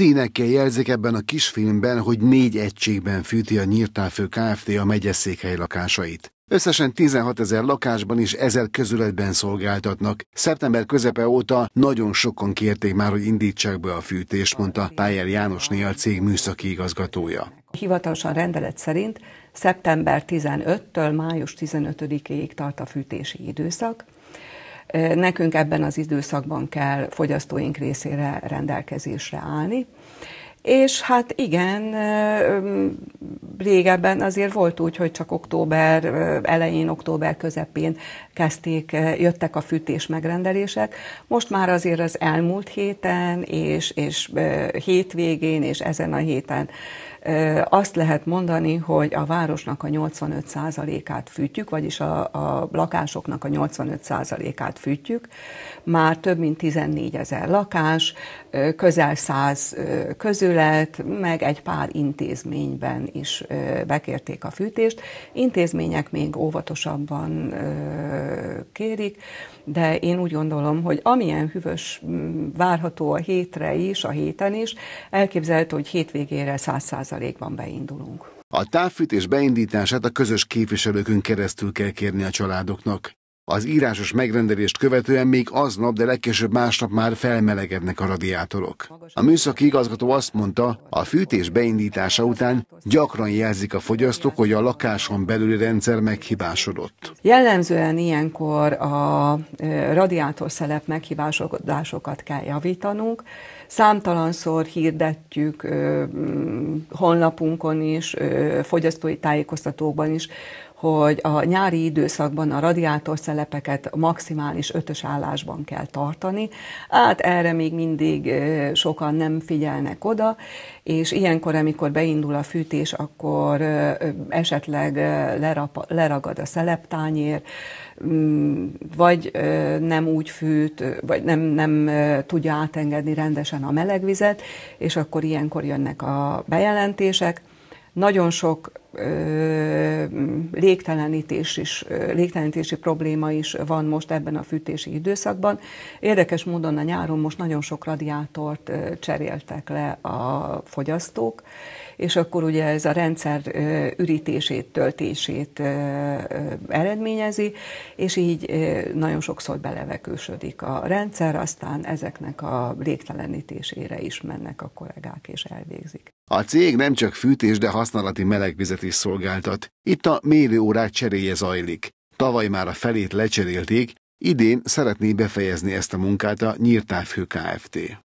színekkel jelzik ebben a kisfilmben, hogy négy egységben fűti a Nyírtáfő Kft. a megyeszékhely lakásait. Összesen 16 ezer lakásban és ezer közületben szolgáltatnak. Szeptember közepe óta nagyon sokan kérték már, hogy indítsák be a fűtést, mondta Pályer János a cég műszaki igazgatója. Hivatalosan rendelet szerint szeptember 15-től május 15-ig tart a fűtési időszak. Nekünk ebben az időszakban kell fogyasztóink részére rendelkezésre állni. És hát igen, régebben azért volt úgy, hogy csak október elején, október közepén kezdték, jöttek a fűtés megrendelések. Most már azért az elmúlt héten, és, és hétvégén, és ezen a héten azt lehet mondani, hogy a városnak a 85%-át fűtjük, vagyis a, a lakásoknak a 85%-át fűtjük. Már több mint 14 ezer lakás, közel 100 közület, meg egy pár intézményben is bekérték a fűtést. Intézmények még óvatosabban kérik, de én úgy gondolom, hogy amilyen hűvös várható a hétre is, a héten is, elképzelhető, hogy hétvégére 100 százalékban beindulunk. A távfűtés beindítását a közös képviselőkön keresztül kell kérni a családoknak. Az írásos megrendelést követően még aznap, de legkésőbb másnap már felmelegednek a radiátorok. A műszaki igazgató azt mondta, a fűtés beindítása után gyakran jelzik a fogyasztók, hogy a lakáson belüli rendszer meghibásodott. Jellemzően ilyenkor a radiátorszelep meghibásodásokat kell javítanunk. Számtalanszor hirdetjük honlapunkon is, fogyasztói tájékoztatókban is, hogy a nyári időszakban a radiátorszelepeket maximális ötös állásban kell tartani. Hát erre még mindig sokan nem figyelnek oda, és ilyenkor, amikor beindul a fűtés, akkor esetleg lerap, leragad a szeleptányér, mm, vagy nem úgy fűt, vagy nem, nem tudja átengedni rendesen a melegvizet, és akkor ilyenkor jönnek a bejelentések. Nagyon sok légtelenítés is, légtelenítési probléma is van most ebben a fűtési időszakban. Érdekes módon a nyáron most nagyon sok radiátort cseréltek le a fogyasztók, és akkor ugye ez a rendszer ürítését, töltését eredményezi, és így nagyon sokszor belevekősödik a rendszer, aztán ezeknek a légtelenítésére is mennek a kollégák és elvégzik. A cég nem csak fűtés, de használati melegvizet is szolgáltat. Itt a mérőórák cseréje zajlik. Tavaly már a felét lecserélték, idén szeretné befejezni ezt a munkát a Nyírtávhő Kft.